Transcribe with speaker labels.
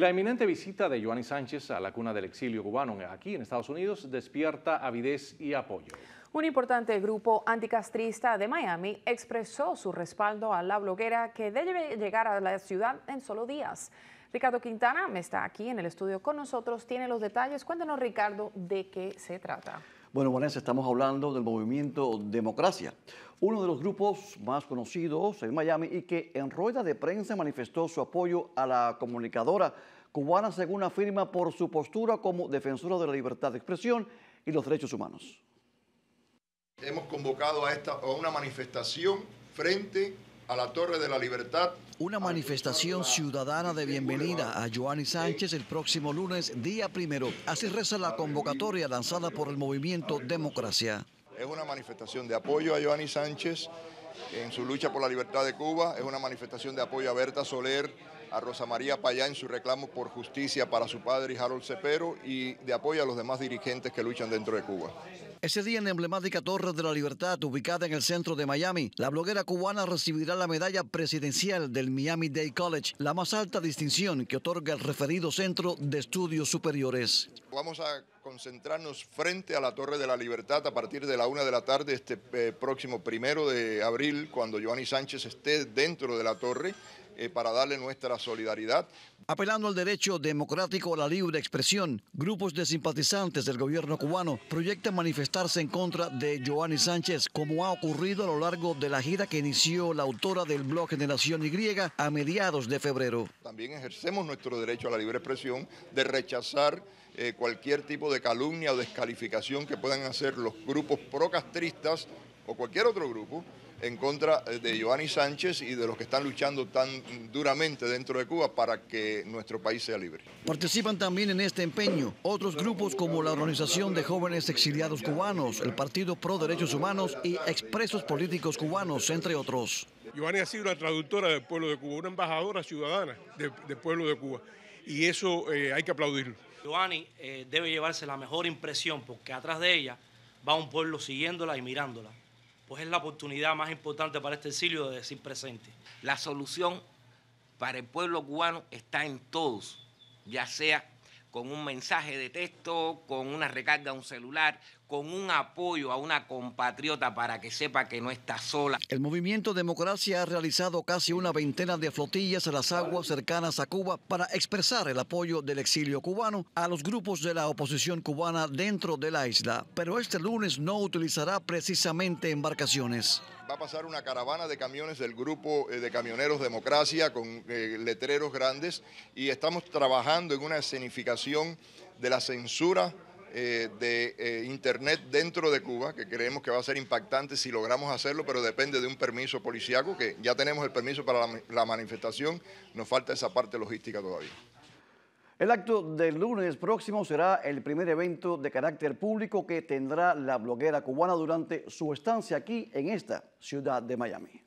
Speaker 1: La eminente visita de Joanny Sánchez a la cuna del exilio cubano aquí en Estados Unidos despierta avidez y apoyo. Un importante grupo anticastrista de Miami expresó su respaldo a la bloguera que debe llegar a la ciudad en solo días. Ricardo Quintana está aquí en el estudio con nosotros, tiene los detalles. Cuéntanos, Ricardo, de qué se trata.
Speaker 2: Bueno, buenas. estamos hablando del movimiento Democracia, uno de los grupos más conocidos en Miami y que en rueda de prensa manifestó su apoyo a la comunicadora cubana, según afirma, por su postura como defensora de la libertad de expresión y los derechos humanos.
Speaker 1: Hemos convocado a, esta, a una manifestación frente a la Torre de la Libertad.
Speaker 2: Una manifestación ciudadana de bienvenida a Joanny Sánchez el próximo lunes, día primero. Así reza la convocatoria lanzada por el movimiento Democracia.
Speaker 1: Es una manifestación de apoyo a Giovanni Sánchez en su lucha por la libertad de Cuba, es una manifestación de apoyo a Berta Soler a Rosa María Payá en su reclamo por justicia para su padre y Harold Cepero y de apoyo a los demás dirigentes que luchan dentro de Cuba.
Speaker 2: Ese día en la emblemática Torre de la Libertad, ubicada en el centro de Miami, la bloguera cubana recibirá la medalla presidencial del Miami Day College, la más alta distinción que otorga el referido centro de estudios superiores.
Speaker 1: Vamos a concentrarnos frente a la Torre de la Libertad a partir de la una de la tarde este eh, próximo primero de abril, cuando Giovanni Sánchez esté dentro de la torre. Eh, para darle nuestra solidaridad.
Speaker 2: Apelando al derecho democrático a la libre expresión, grupos de simpatizantes del gobierno cubano proyectan manifestarse en contra de Giovanni Sánchez, como ha ocurrido a lo largo de la gira que inició la autora del blog Generación Y a mediados de febrero.
Speaker 1: También ejercemos nuestro derecho a la libre expresión de rechazar eh, cualquier tipo de calumnia o descalificación que puedan hacer los grupos procastristas o cualquier otro grupo en contra eh, de Giovanni Sánchez y de los que están luchando tan duramente dentro de Cuba para que nuestro país sea
Speaker 2: libre. Participan también en este empeño otros grupos como la Organización de Jóvenes Exiliados Cubanos, el Partido Pro Derechos Humanos y Expresos Políticos Cubanos, entre otros.
Speaker 1: Giovanni ha sido una traductora del pueblo de Cuba, una embajadora ciudadana del pueblo de Cuba y eso eh, hay que aplaudirlo. Giovanni eh, debe llevarse la mejor impresión porque atrás de ella va un pueblo siguiéndola y mirándola. Pues es la oportunidad más importante para este exilio de decir presente. La solución para el pueblo cubano está en todos, ya sea con un mensaje de texto, con una recarga a un celular, con un apoyo a una compatriota para que sepa que no está
Speaker 2: sola. El movimiento Democracia ha realizado casi una veintena de flotillas a las aguas cercanas a Cuba para expresar el apoyo del exilio cubano a los grupos de la oposición cubana dentro de la isla, pero este lunes no utilizará precisamente embarcaciones
Speaker 1: va a pasar una caravana de camiones del grupo eh, de camioneros Democracia con eh, letreros grandes y estamos trabajando en una escenificación de la censura eh, de Internet dentro de Cuba, que creemos que va a ser impactante si logramos hacerlo, pero depende de un permiso policiaco, que ya tenemos el permiso para la manifestación, nos falta esa parte logística todavía.
Speaker 2: El acto del lunes próximo será el primer evento de carácter público que tendrá la bloguera cubana durante su estancia aquí en esta ciudad de Miami.